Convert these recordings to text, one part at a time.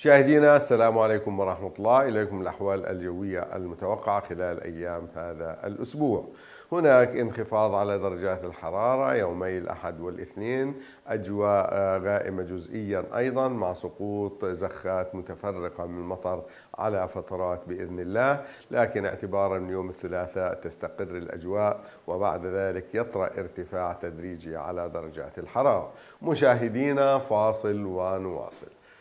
مشاهدينا السلام عليكم ورحمة الله إليكم الأحوال الجوية المتوقعة خلال أيام هذا الأسبوع هناك انخفاض على درجات الحرارة يومي الأحد والاثنين أجواء غائمة جزئيا أيضا مع سقوط زخات متفرقة من المطر على فترات بإذن الله لكن اعتبارا من يوم الثلاثاء تستقر الأجواء وبعد ذلك يطرأ ارتفاع تدريجي على درجات الحرارة مشاهدينا فاصل ونواصل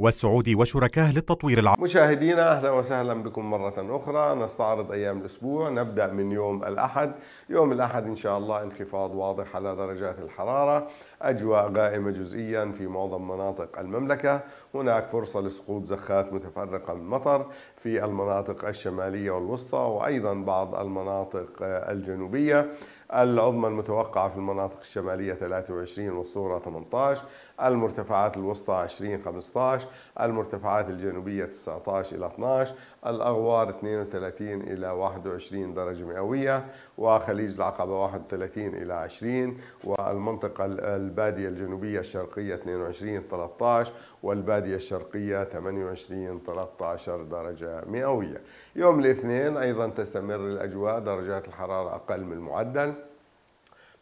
والسعودي وشركاه للتطوير العربي مشاهدينا أهلا وسهلا بكم مرة أخرى نستعرض أيام الأسبوع نبدأ من يوم الأحد يوم الأحد إن شاء الله انخفاض واضح على درجات الحرارة أجواء غائمة جزئيا في معظم مناطق المملكة هناك فرصة لسقوط زخات متفرقة من المطر في المناطق الشمالية والوسطى وأيضا بعض المناطق الجنوبية العظمى المتوقعة في المناطق الشمالية 23 والصورة 18 المرتفعات الوسطى 20 15 المرتفعات الجنوبية 19 إلى 12 الأغوار 32 إلى 21 درجة مئوية وخليج العقبة 31 إلى 20 والمنطقة البادية الجنوبية الشرقية 22 13 والبادية الشرقية 28 13 درجة مئوية يوم الاثنين أيضا تستمر الأجواء درجات الحرارة أقل من المعدل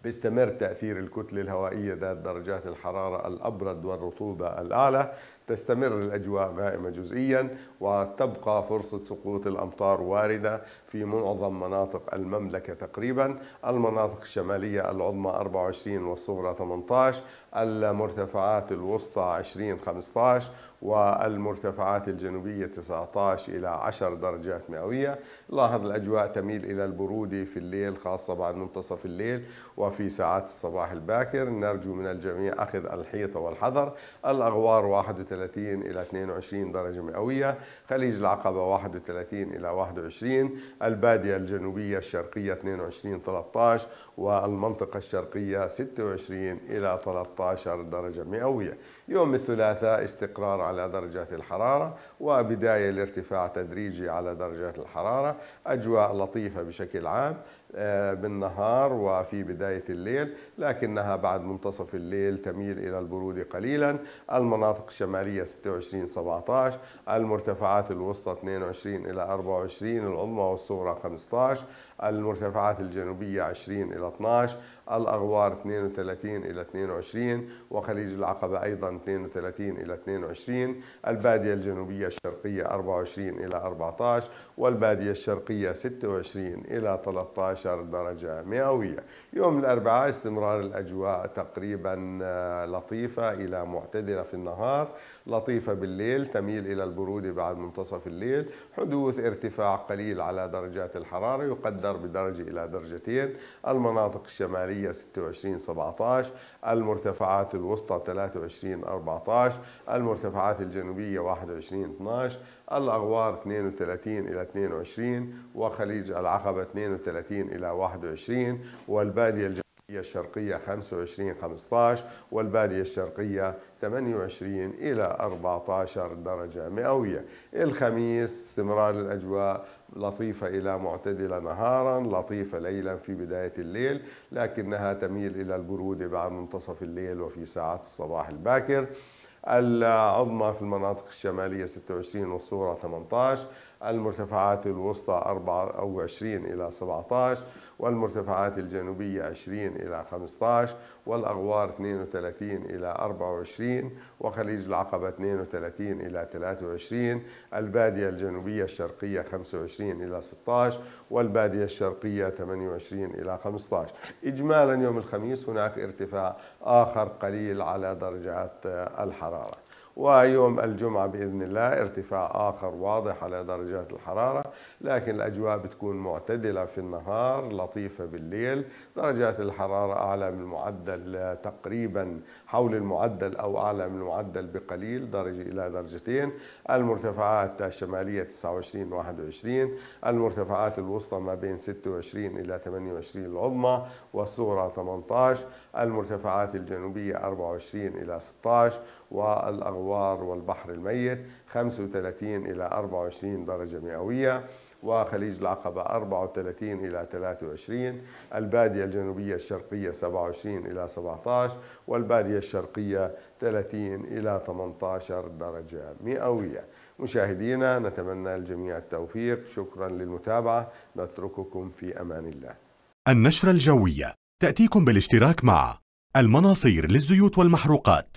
بيستمر تأثير الكتلة الهوائية ذات درجات الحرارة الأبرد والرطوبة الأعلى تستمر الأجواء غائمة جزئيا وتبقى فرصة سقوط الأمطار واردة في معظم مناطق المملكة تقريبا المناطق الشمالية العظمى 24 والصغرى 18 المرتفعات الوسطى 20 15 والمرتفعات الجنوبية 19 إلى 10 درجات مئوية لاحظ الأجواء تميل إلى البرودة في الليل خاصة بعد منتصف الليل وفي ساعات الصباح الباكر نرجو من الجميع أخذ الحيطة والحذر الأغوار 31 31 إلى 22 درجة مئوية خليج العقبة 31 إلى 21 البادية الجنوبية الشرقية 22 13 والمنطقة الشرقية 26 إلى 13 درجة مئوية يوم الثلاثاء استقرار على درجات الحرارة وبداية الارتفاع تدريجي على درجات الحرارة أجواء لطيفة بشكل عام آه، بالنهار وفي بداية الليل لكنها بعد منتصف الليل تميل إلى البرودة قليلا المناطق الشمالية 26 17 المرتفعات الوسطى 22 إلى 24 العظمى والصغرى 15 المرتفعات الجنوبية 20 إلى 12 الأغوار 32 إلى 22 وخليج العقبة أيضا 32 إلى 22 البادية الجنوبية الشرقية 24 إلى 14 والبادية الشرقية 26 إلى 13 12 درجة مئوية يوم الأربعاء استمرار الأجواء تقريبا آه، لطيفة إلى معتدلة في النهار لطيفة بالليل تميل إلى البرودة بعد منتصف الليل حدوث ارتفاع قليل على درجات الحرارة يقدر بدرجة إلى درجتين المناطق الشمالية 26-17 المرتفعات الوسطى 23-14 المرتفعات الجنوبية 21-12 الأغوار 32 إلى 22 وخليج العقبة 32 إلى 21 والبادية الجنوبية الشرقية 25 15 والبادية الشرقية 28 إلى 14 درجة مئوية الخميس استمرار الأجواء لطيفة إلى معتدلة نهارا لطيفة ليلا في بداية الليل لكنها تميل إلى البرودة بعد منتصف الليل وفي ساعات الصباح الباكر العظمى في المناطق الشمالية 26 والصورة 18 المرتفعات الوسطى 24 إلى 17 والمرتفعات الجنوبية 20 إلى 15 والأغوار 32 إلى 24 وخليج العقبة 32 إلى 23 البادية الجنوبية الشرقية 25 إلى 16 والبادية الشرقية 28 إلى 15 إجمالا يوم الخميس هناك ارتفاع آخر قليل على درجات الحرارة ويوم الجمعة بإذن الله ارتفاع آخر واضح على درجات الحرارة لكن الأجواء بتكون معتدلة في النهار لطيفة بالليل درجات الحرارة أعلى من المعدل آه، تقريبا حول المعدل أو أعلى من المعدل بقليل درجة إلى درجتين المرتفعات الشمالية 29 21 المرتفعات الوسطى ما بين 26 إلى 28 العظمى والصغرى 18 المرتفعات الجنوبية 24 إلى 16 والأغوار الألوار والبحر الميت 35 إلى 24 درجة مئوية وخليج العقبة 34 إلى 23 البادية الجنوبية الشرقية 27 إلى 17 والبادية الشرقية 30 إلى 18 درجة مئوية مشاهدينا نتمنى الجميع التوفيق شكرا للمتابعة نترككم في أمان الله النشرة الجوية تأتيكم بالاشتراك مع المناصير للزيوت والمحروقات